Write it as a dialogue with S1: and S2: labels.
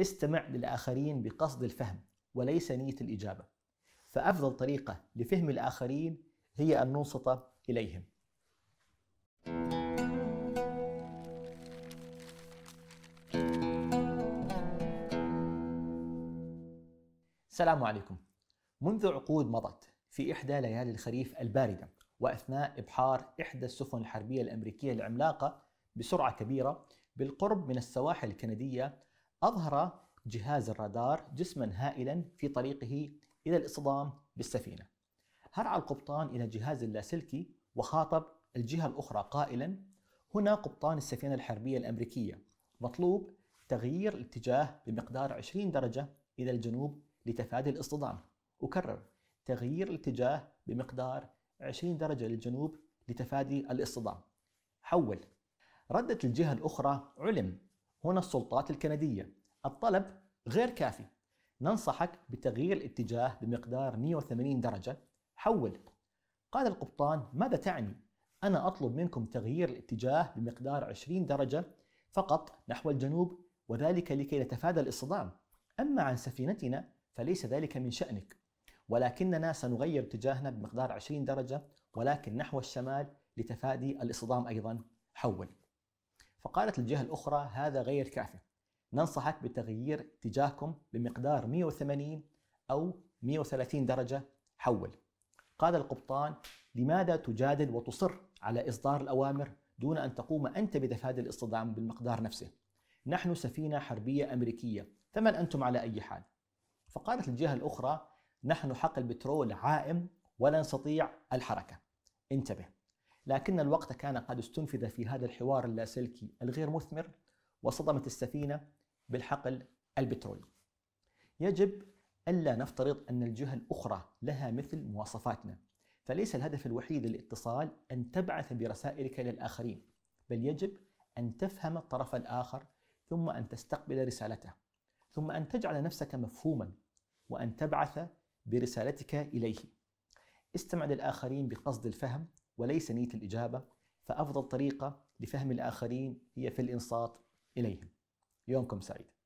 S1: استمع للآخرين بقصد الفهم وليس نية الإجابة فأفضل طريقة لفهم الآخرين هي أن ننصت إليهم السلام عليكم منذ عقود مضت في إحدى ليالي الخريف الباردة وأثناء إبحار إحدى السفن الحربية الأمريكية العملاقة بسرعة كبيرة بالقرب من السواحل الكندية أظهر جهاز الرادار جسما هائلا في طريقه إلى الاصطدام بالسفينة هرع القبطان إلى جهاز اللاسلكي وخاطب الجهة الأخرى قائلا هنا قبطان السفينة الحربية الأمريكية مطلوب تغيير الاتجاه بمقدار 20 درجة إلى الجنوب لتفادي الاصطدام أكرر تغيير الاتجاه بمقدار 20 درجة للجنوب لتفادي الاصطدام حول ردت الجهة الأخرى علم هنا السلطات الكندية الطلب غير كافي ننصحك بتغيير الاتجاه بمقدار 180 درجة حول قال القبطان ماذا تعني؟ أنا أطلب منكم تغيير الاتجاه بمقدار 20 درجة فقط نحو الجنوب وذلك لكي نتفادى الاصطدام أما عن سفينتنا فليس ذلك من شأنك ولكننا سنغير اتجاهنا بمقدار 20 درجة ولكن نحو الشمال لتفادي الاصطدام أيضا حول فقالت الجهة الأخرى هذا غير كافي ننصحك بتغيير اتجاهكم بمقدار 180 أو 130 درجة حول قال القبطان لماذا تجادل وتصر على إصدار الأوامر دون أن تقوم أنت بتفادي الاصطدام بالمقدار نفسه نحن سفينة حربية أمريكية فمن أنتم على أي حال فقالت الجهة الأخرى نحن حقل بترول عائم ولا نستطيع الحركة انتبه لكن الوقت كان قد استنفذ في هذا الحوار اللاسلكي الغير مثمر وصدمت السفينة بالحقل البترولي يجب ألا نفترض أن الجهة الأخرى لها مثل مواصفاتنا فليس الهدف الوحيد للاتصال أن تبعث برسائلك إلى الآخرين بل يجب أن تفهم الطرف الآخر ثم أن تستقبل رسالته ثم أن تجعل نفسك مفهوما وأن تبعث برسالتك إليه استمع للآخرين بقصد الفهم وليس نية الإجابة فأفضل طريقة لفهم الآخرين هي في الإنصات إليهم يومكم سعيد